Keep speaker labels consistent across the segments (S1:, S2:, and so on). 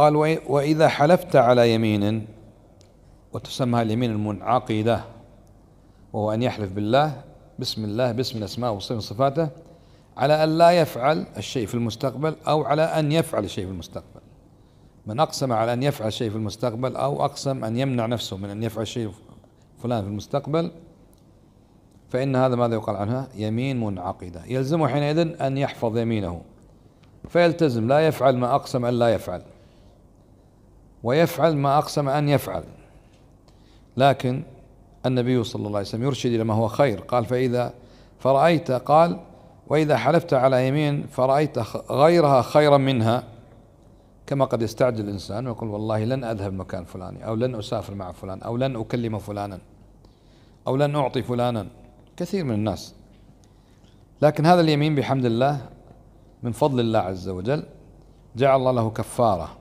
S1: قال وإذا حلفت على يمين وتسمى اليمين المنعقدة وهو أن يحلف بالله بسم الله باسم الأسماء وصفاته على أن لا يفعل الشيء في المستقبل أو على أن يفعل الشيء في المستقبل من أقسم على أن يفعل الشيء في المستقبل أو أقسم أن يمنع نفسه من أن يفعل الشيء فلان في المستقبل فإن هذا ماذا يقال عنها يمين منعقدة يلزمه حينئذ أن يحفظ يمينه فيلتزم لا يفعل ما أقسم أن لا يفعل ويفعل ما أقسم أن يفعل لكن النبي صلى الله عليه وسلم يرشد إلى ما هو خير قال فإذا فرأيت قال وإذا حلفت على يمين فرأيت غيرها خيرا منها كما قد يستعجل الإنسان ويقول والله لن أذهب مكان فلاني أو لن أسافر مع فلان أو لن أكلم فلانا أو لن أعطي فلانا كثير من الناس لكن هذا اليمين بحمد الله من فضل الله عز وجل جعل الله له كفاره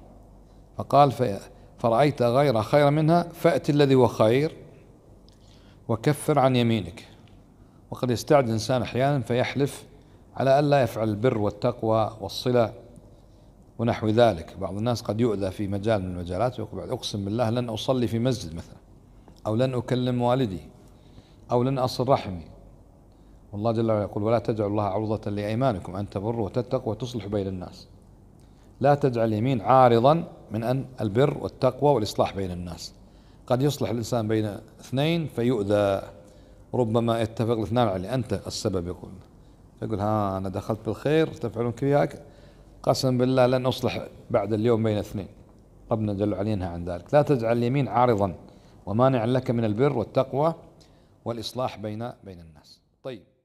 S1: فقال فرأيت غير خير منها فأت الذي هو خير وكفر عن يمينك وقد يستعد الإنسان أحيانا فيحلف على ألا يفعل البر والتقوى والصلة ونحو ذلك بعض الناس قد يؤذى في مجال من المجالات ويقول أقسم بالله لن أصلي في مسجد مثلا أو لن أكلم والدي أو لن أصل رحمي والله جل وعلا يقول ولا تجعلوا الله عرضة لأيمانكم أن تبروا وتتقوا وتصلحوا بين الناس لا تجعل اليمين عارضا من أن البر والتقوى والإصلاح بين الناس قد يصلح الإنسان بين اثنين فيؤذى ربما يتفق الاثنان عليه أنت السبب يقول يقول ها أنا دخلت بالخير تفعلون كياك قسم بالله لن أصلح بعد اليوم بين اثنين ربنا جل وعلا ينهى عن ذلك لا تجعل اليمين عارضا ومانعا لك من البر والتقوى والإصلاح بين بين الناس طيب